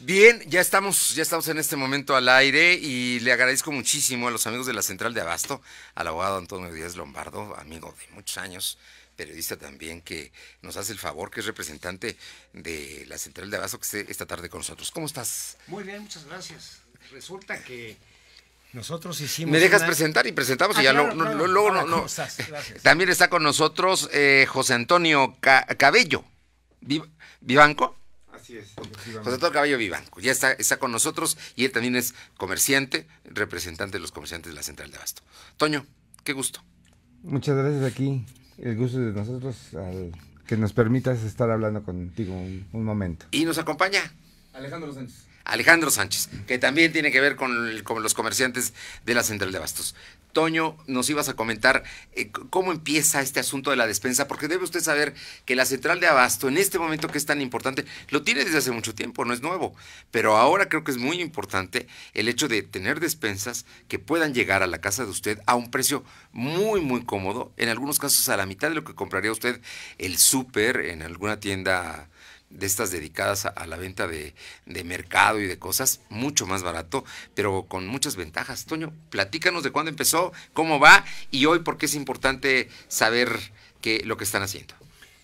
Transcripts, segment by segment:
Bien, ya estamos, ya estamos en este momento al aire y le agradezco muchísimo a los amigos de la Central de Abasto, al abogado Antonio Díaz Lombardo, amigo de muchos años, periodista también que nos hace el favor, que es representante de la Central de Abasto, que esté esta tarde con nosotros. ¿Cómo estás? Muy bien, muchas gracias. Resulta que nosotros hicimos. Me dejas presentar y presentamos y ah, ya luego no. También está con nosotros eh, José Antonio Cabello. ¿Vivanco? Así es. José Caballo Vivanco, ya está, está con nosotros y él también es comerciante, representante de los comerciantes de la Central de Abasto. Toño, qué gusto. Muchas gracias aquí. El gusto de nosotros que nos permitas estar hablando contigo un, un momento. Y nos acompaña Alejandro Sánchez. Alejandro Sánchez, que también tiene que ver con, los comerciantes de la central de abastos. Toño, nos ibas a comentar eh, cómo empieza este asunto de la despensa, porque debe usted saber que la central de abasto en este momento que es tan importante, lo tiene desde hace mucho tiempo, no es nuevo, pero ahora creo que es muy importante el hecho de tener despensas que puedan llegar a la casa de usted a un precio muy, muy cómodo, en algunos casos a la mitad de lo que compraría usted el súper en alguna tienda de estas dedicadas a, la venta de, mercado y de cosas, mucho más barato, pero con muchas ventajas. Toño, platícanos de cuándo empezó, cómo va y hoy por qué es importante saber que, lo que están haciendo.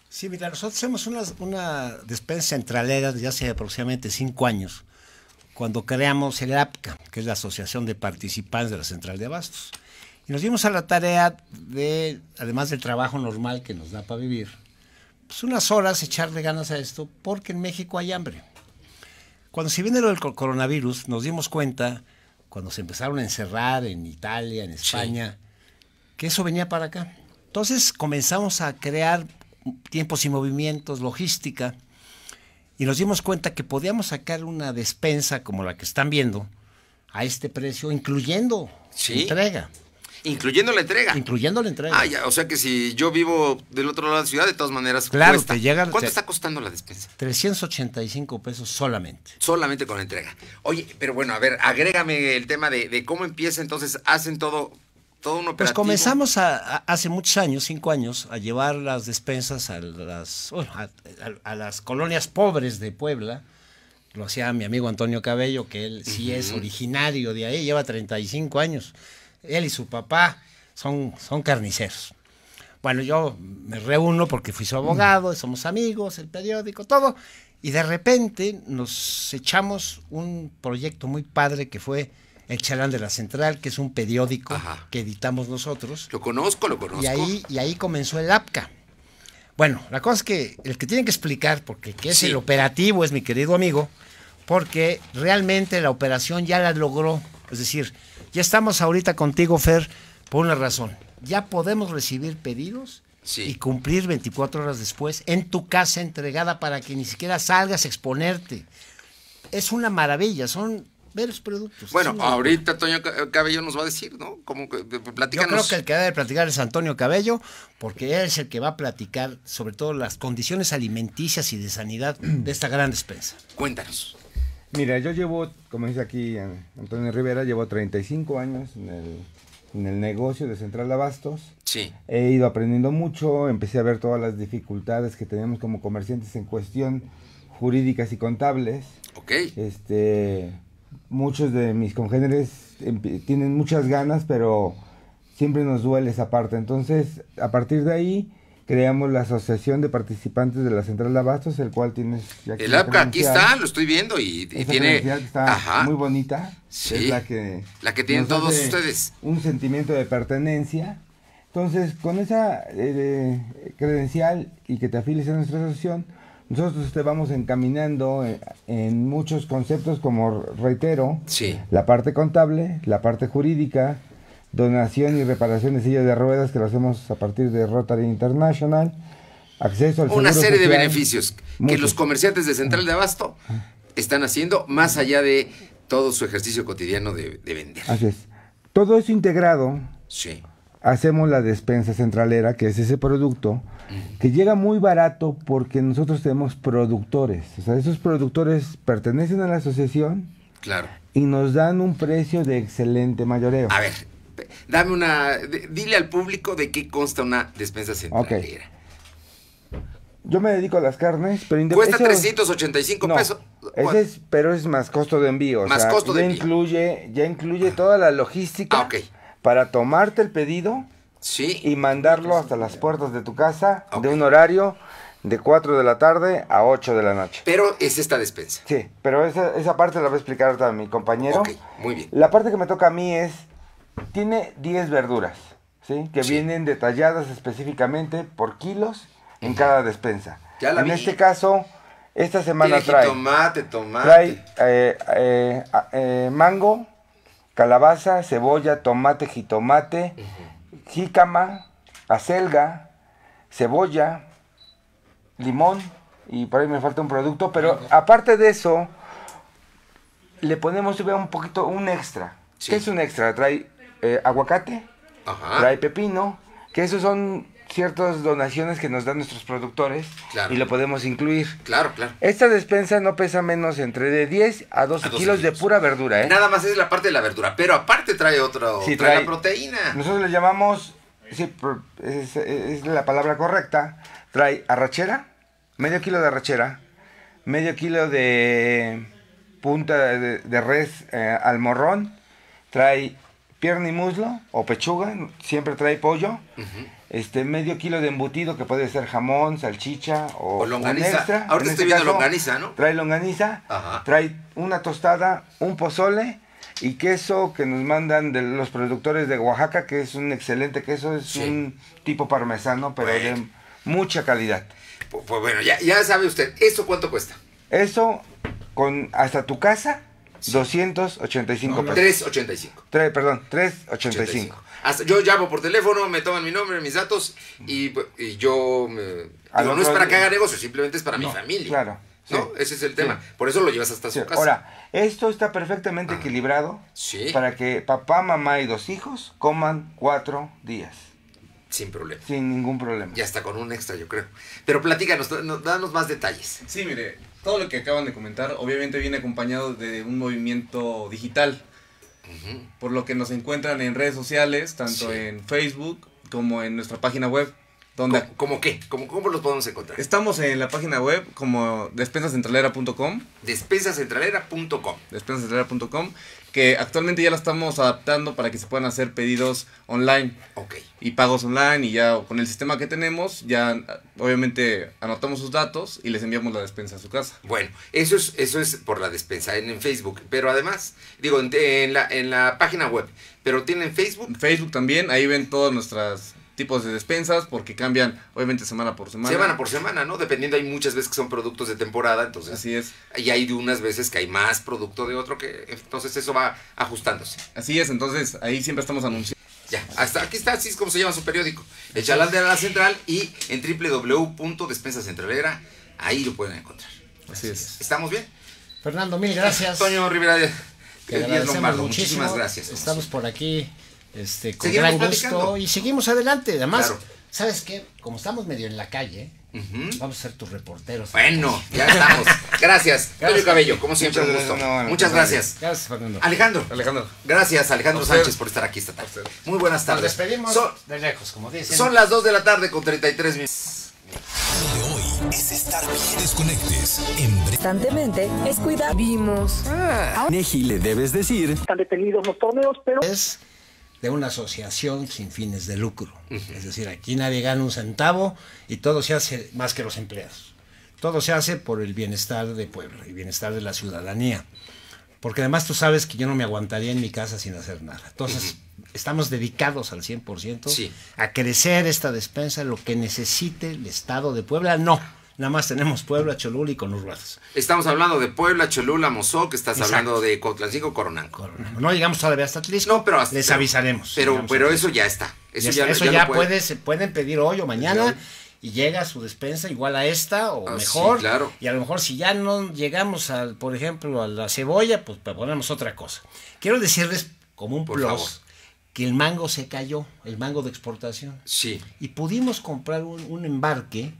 Sí, mira, nosotros hacemos una, una despensa centralera desde hace aproximadamente cinco años, cuando creamos el APCA, que es la Asociación de Participantes de la Central de Abastos. Y nos dimos a la tarea de, además del trabajo normal que nos da para vivir, pues, unas horas echarle ganas a esto, porque en México hay hambre. Cuando se viene lo del coronavirus, nos dimos cuenta, cuando se empezaron a encerrar en Italia, en España, que eso venía para acá. Entonces comenzamos a crear tiempos y movimientos, logística, y nos dimos cuenta que podíamos sacar una despensa como la que están viendo a este precio, incluyendo entrega. Incluyendo la entrega. Incluyendo la entrega. Ah, ya, o sea que si yo vivo del otro lado de la ciudad, de todas maneras. Claro, ¿Cuánto está costando la despensa? 385 pesos solamente. Solamente con la entrega. Oye, pero bueno, a ver, agrégame el tema de, cómo empieza entonces, hacen todo. Todo un Pues comenzamos a, hace muchos años, cinco años, a llevar las despensas a las, a, las colonias pobres de Puebla lo hacía mi amigo Antonio Cabello, que él sí es originario de ahí, lleva 35 años él y su papá son, son carniceros. Bueno, yo me reúno porque fui su abogado, mm. somos amigos, el periódico, todo. Y de repente nos echamos un proyecto muy padre que fue El Chalán de la Central, que es un periódico que editamos nosotros. Lo conozco, lo conozco. Y ahí, y ahí comenzó el APCA. Bueno, la cosa es que el que tiene que explicar, porque es el operativo es mi querido amigo, porque realmente la operación ya la logró. Es decir, ya estamos ahorita contigo, Fer, por una razón. Ya podemos recibir pedidos y cumplir 24 horas después en tu casa entregada para que ni siquiera salgas a exponerte. Es una maravilla, son veros productos. Bueno, ahorita Antonio Cabello nos va a decir, ¿no? Como que, eh, Yo creo que el que debe platicar es Antonio Cabello, porque él es el que va a platicar sobre todo las condiciones alimenticias y de sanidad de esta gran despensa. Cuéntanos. Mira, yo llevo, como dice aquí Antonio Rivera, llevo 35 años en el, negocio de Central Abastos. Sí. He ido aprendiendo mucho, empecé a ver todas las dificultades que tenemos como comerciantes en cuestión jurídicas y contables. Ok. Este, muchos de mis congéneres tienen muchas ganas, pero siempre nos duele esa parte. Entonces, a partir de ahí creamos la Asociación de Participantes de la Central de Abastos, el cual tienes... Aquí el APCA, aquí está, lo estoy viendo y, tiene... Está muy bonita, sí, es la que... La que tienen todos ustedes. Un sentimiento de pertenencia. Entonces, con esa eh, eh, credencial y que te afiles a nuestra asociación, nosotros te vamos encaminando eh, en, muchos conceptos, como reitero, la parte contable, la parte jurídica, donación y reparación de sillas de ruedas que lo hacemos a partir de Rotary International, acceso al Una serie de beneficios que los comerciantes de Central de Abasto están haciendo más allá de todo su ejercicio cotidiano de, vender. Así es. Todo eso integrado. Sí. Hacemos la despensa centralera, que es ese producto, que llega muy barato porque nosotros tenemos productores. O sea, esos productores pertenecen a la asociación. Claro. Y nos dan un precio de excelente mayoreo. A ver, Dame una. dile al público de qué consta una despensa centralera. Yo me dedico a las carnes, pero Cuesta 385 pesos. pero es más costo de envío. Más costo de incluye, Ya incluye toda la logística ah, para tomarte el pedido y mandarlo hasta las puertas de tu casa de un horario de 4 de la tarde a 8 de la noche. Pero es esta despensa. Sí, pero esa, esa parte la voy a explicar a mi compañero. muy bien. La parte que me toca a mí es tiene 10 verduras, ¿sí? Que vienen detalladas específicamente por kilos en cada despensa. en este caso, esta semana trae... Tomate, tomate. Trae eh, eh, eh, mango, calabaza, cebolla, tomate, jitomate, jícama, acelga, cebolla, limón y por ahí me falta un producto, pero aparte de eso, le ponemos un poquito, un extra. ¿Qué es un extra? Trae eh, aguacate, trae pepino, que esos son ciertas donaciones que nos dan nuestros productores y lo podemos incluir. Claro, claro. Esta despensa no pesa menos entre de 10 a 12, kilos, de pura verdura, ¿eh? Nada más es la parte de la verdura, pero aparte trae otro, trae, proteína. Nosotros le llamamos, sí, es, la palabra correcta, trae arrachera, medio kilo de arrachera, medio kilo de punta de, res eh, al morrón, trae pierna y muslo o pechuga, siempre trae pollo. Este medio kilo de embutido que puede ser jamón, salchicha o, longaniza. estoy este viendo longaniza, ¿no? Trae longaniza, trae una tostada, un pozole y queso que nos mandan de los productores de Oaxaca, que es un excelente queso, es un tipo parmesano, pero de mucha calidad. Pues, pues, bueno, ya, ya sabe usted, ¿eso cuánto cuesta? Eso con hasta tu casa 285 3.85. perdón, 3.85. yo llamo por teléfono, me toman mi nombre, mis datos y, pues, yo... Me, no es para que haga eh, negocio, simplemente es para mi familia. Claro. ¿No? Ese es el tema. Por eso lo llevas hasta su casa. Ahora, esto está perfectamente equilibrado equilibrado para que papá, mamá y dos hijos coman cuatro días. Sin problema. Sin ningún problema. Y hasta con un extra, yo creo. Pero platícanos, danos más detalles. Sí, mire, todo lo que acaban de comentar obviamente viene acompañado de un movimiento digital. Por lo que nos encuentran en redes sociales, tanto en Facebook como en nuestra página web. ¿Cómo, qué? ¿Cómo, los podemos encontrar? Estamos en la página web como despensacentralera.com. Despensacentralera.com. Despensacentralera.com, que actualmente ya la estamos adaptando para que se puedan hacer pedidos online. Ok. Y pagos online, y ya con el sistema que tenemos, ya obviamente anotamos sus datos y les enviamos la despensa a su casa. Bueno, eso es, eso es por la despensa en, Facebook, pero además, digo, en, la, en la página web, pero tienen Facebook. Facebook también, ahí ven todas nuestras tipos de despensas porque cambian obviamente semana por semana. Semana por semana, ¿no? Dependiendo, hay muchas veces que son productos de temporada, entonces. Así es. Y hay de unas veces que hay más producto de otro que entonces eso va ajustándose. Así es, entonces ahí siempre estamos anunciando. Ya, hasta aquí está, así es como se llama su periódico. El Chalal de la Central y en centralera ahí lo pueden encontrar. Así, es. ¿Estamos bien? Fernando, mil gracias. Toño Rivera, muchísimas gracias. Estamos por aquí este, con gran gusto y seguimos adelante. Además, ¿sabes qué? Como estamos medio en la calle, vamos a ser tus reporteros. Bueno, ya estamos. gracias. Cabello, como siempre, un gusto. Muchas gracias. Gracias, Fernando. Alejandro. Alejandro. Gracias, Alejandro Sánchez, por estar aquí esta tarde. Muy buenas tardes. Nos despedimos de lejos, como dicen. Son las 2 de la tarde con 33 minutos. Lo de hoy es estar desconectes. En es cuidar. Vimos. Ah. Neji le debes decir. Están detenidos los torneos, pero. Es de una asociación sin fines de lucro. Es decir, aquí nadie gana un centavo y todo se hace más que los empleados. Todo se hace por el bienestar de Puebla y bienestar de la ciudadanía. Porque además tú sabes que yo no me aguantaría en mi casa sin hacer nada. Entonces, estamos dedicados al 100% a crecer esta despensa, lo que necesite el Estado de Puebla, no Nada más tenemos Puebla, Cholula y conurbados. Estamos hablando de Puebla, Cholula, que estás hablando de Cotlancico, Coronanco. No llegamos todavía hasta Tlisco No, pero les avisaremos. Pero, pero eso ya está. Eso ya, puede. se pueden pedir hoy o mañana y llega a su despensa igual a esta o ah, mejor. claro. Y a lo mejor si ya no llegamos al, por ejemplo, a la cebolla, pues ponemos otra cosa. Quiero decirles como un por que el mango se cayó, el mango de exportación. Sí. Y pudimos comprar un embarque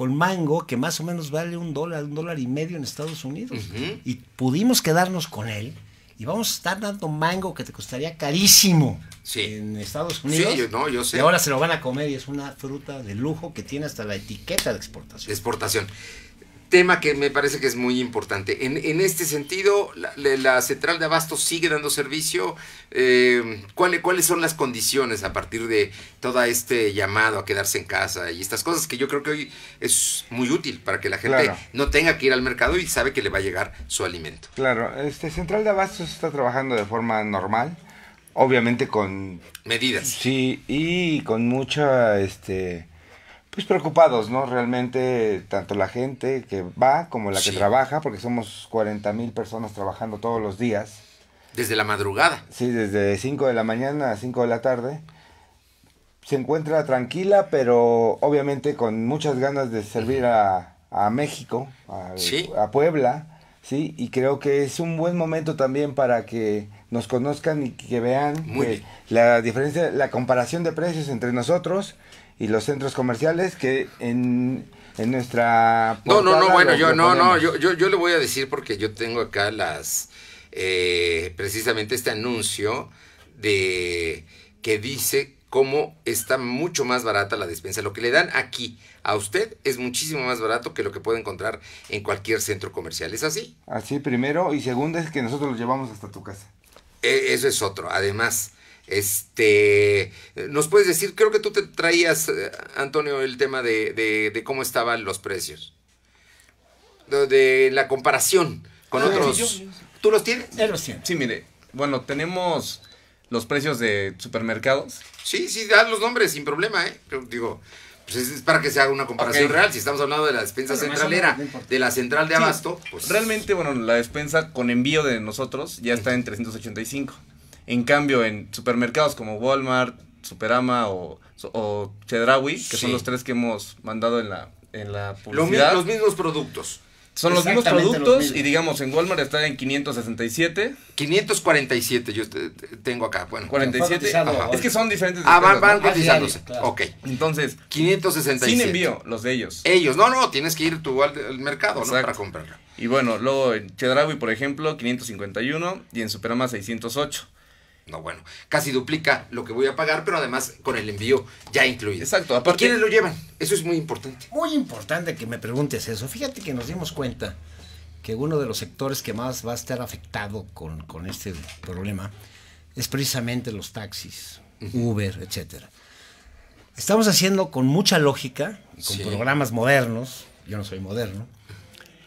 con mango que más o menos vale un dólar, un dólar y medio en Estados Unidos. Y pudimos quedarnos con él y vamos a estar dando mango que te costaría carísimo en Estados Unidos. no, yo sé. Y ahora se lo van a comer y es una fruta de lujo que tiene hasta la etiqueta de exportación. exportación tema que me parece que es muy importante. En, este sentido, la, central de abasto sigue dando servicio. Eh, ¿Cuáles son las condiciones a partir de todo este llamado a quedarse en casa y estas cosas que yo creo que hoy es muy útil para que la gente no tenga que ir al mercado y sabe que le va a llegar su alimento? Claro, este central de abasto está trabajando de forma normal. Obviamente con medidas. Sí, y con mucha este pues preocupados, ¿no? Realmente tanto la gente que va como la que trabaja, porque somos 40 mil personas trabajando todos los días. Desde la madrugada. Sí, desde 5 de la mañana a 5 de la tarde. Se encuentra tranquila, pero obviamente con muchas ganas de servir a, México, a, Puebla, ¿sí? Y creo que es un buen momento también para que nos conozcan y que vean la diferencia, la comparación de precios entre nosotros y los centros comerciales que en, nuestra... No, no, no, bueno, yo no, no, yo, yo, yo le voy a decir porque yo tengo acá las... Eh, precisamente este anuncio de que dice cómo está mucho más barata la despensa. Lo que le dan aquí a usted es muchísimo más barato que lo que puede encontrar en cualquier centro comercial. ¿Es así? Así primero. Y segundo es que nosotros lo llevamos hasta tu casa. E, eso es otro. Además, este, nos puedes decir, creo que tú te traías, eh, Antonio, el tema de, cómo estaban los precios. De, la comparación con ah, otros. ¿Tú los tienes? Sí, mire, bueno, tenemos los precios de supermercados. Sí, sí, da los nombres sin problema, ¿eh? Digo, pues es para que se haga una comparación real. Si estamos hablando de la despensa centralera, de la central de abasto, pues... Realmente, bueno, la despensa con envío de nosotros ya está en 385. En cambio, en supermercados como Walmart, Superama o, o que son los tres que hemos mandado en la, en publicidad. Los, mismos productos. Son los mismos productos y digamos en Walmart está en 567. 547 yo tengo acá, bueno. 47. Es que son diferentes. Ah, van, van ah, cotizándose. Ok. Entonces. 567. Sin envío, los de ellos. Ellos, no, no, tienes que ir tú al, mercado, Para comprarlo. Y bueno, luego en Chedrawi por ejemplo, 551 y en Superama 608. No, bueno, casi duplica lo que voy a pagar, pero además con el envío ya incluido. Exacto. Aparte, ¿Quiénes lo llevan? Eso es muy importante. Muy importante que me preguntes eso. Fíjate que nos dimos cuenta que uno de los sectores que más va a estar afectado con, este problema es precisamente los taxis, Uber, etc. Estamos haciendo con mucha lógica, con programas modernos, yo no soy moderno,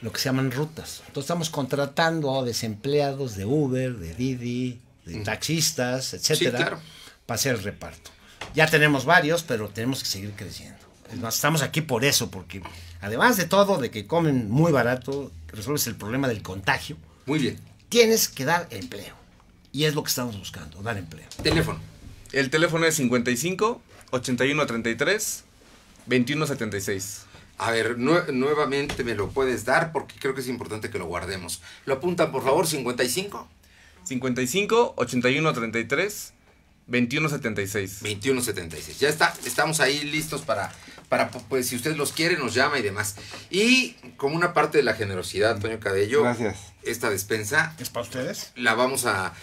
lo que se llaman rutas. Entonces estamos contratando a desempleados de Uber, de Didi, de taxistas, etcétera, para hacer el reparto. Ya tenemos varios, pero tenemos que seguir creciendo. Estamos aquí por eso, porque además de todo, de que comen muy barato, resuelves el problema del contagio. Muy bien. Tienes que dar empleo. Y es lo que estamos buscando, dar empleo. Teléfono. El teléfono es 55 81 33 A ver, nuevamente me lo puedes dar porque creo que es importante que lo guardemos. ¿Lo apunta, por favor, 55? 55 81 33 21 76. 21 76. Ya está, estamos ahí listos para, para pues si usted los quiere, nos llama y demás. Y como una parte de la generosidad, Antonio Cadello. Gracias esta despensa. ¿Es para ustedes? La vamos a,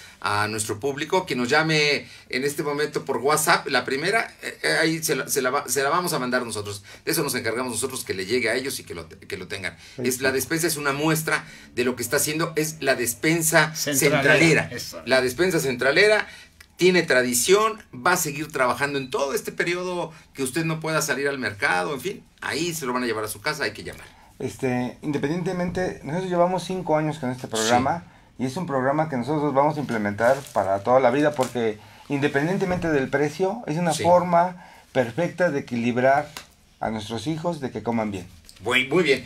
nuestro público. Que nos llame en este momento por WhatsApp. La primera, eh, eh, ahí se la, vamos a mandar nosotros. De eso nos encargamos nosotros, que le llegue a ellos y que lo, que lo tengan. Es, la despensa es una muestra de lo que está haciendo. Es la despensa centralera. La despensa centralera tiene tradición, va a seguir trabajando en todo este periodo que usted no pueda salir al mercado, en fin, ahí se lo van a llevar a su casa, hay que llamar este, independientemente, nosotros llevamos cinco años con este programa y es un programa que nosotros vamos a implementar para toda la vida porque independientemente del precio, es una forma perfecta de equilibrar a nuestros hijos de que coman bien. Muy, muy bien.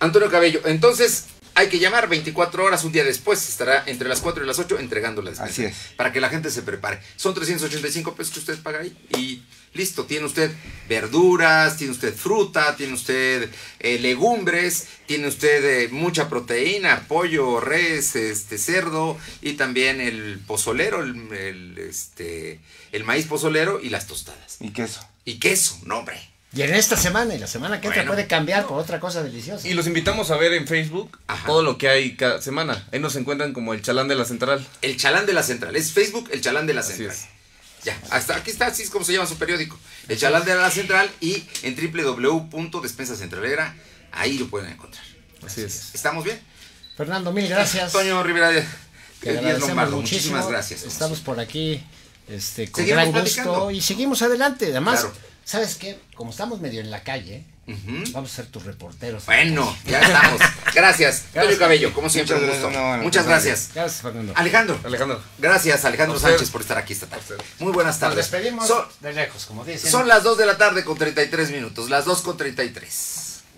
Antonio Cabello, entonces hay que llamar 24 horas, un día después estará entre las 4 y las 8 entregando la despensa. Así es. Para que la gente se prepare. Son 385 pesos que usted paga ahí y listo. Tiene usted verduras, tiene usted fruta, tiene usted eh, legumbres, tiene usted eh, mucha proteína, pollo, res, este, cerdo y también el pozolero, el, este, el maíz pozolero y las tostadas. Y queso. Y queso, no hombre. Y en esta semana y la semana que entra puede cambiar por otra cosa deliciosa. Y los invitamos a ver en Facebook todo lo que hay cada semana. Ahí nos encuentran como el Chalán de la Central. El Chalán de la Central. Es Facebook el Chalán de la Central. Ya, hasta aquí está, así es como se llama su periódico. El Chalán de la Central y en www.despensacentralera. Ahí lo pueden encontrar. Así, es. ¿Estamos bien? Fernando, mil gracias. Toño Rivera. Te Lombardo, muchísimas gracias. Estamos por aquí este, con gran gusto y seguimos adelante. Además, ¿Sabes qué? Como estamos medio en la calle, vamos a ser tus reporteros. Bueno, ya estamos. Gracias. Antonio Cabello, como siempre, Muchas, un gusto. Muchas pues, gracias. Gracias, Fernando. Alejandro. Alejandro. Gracias, Alejandro Sánchez, por estar aquí esta tarde. Muy buenas tardes. Nos despedimos de lejos, como dicen. Son las 2 de la tarde con 33 minutos. Las 2 con 33.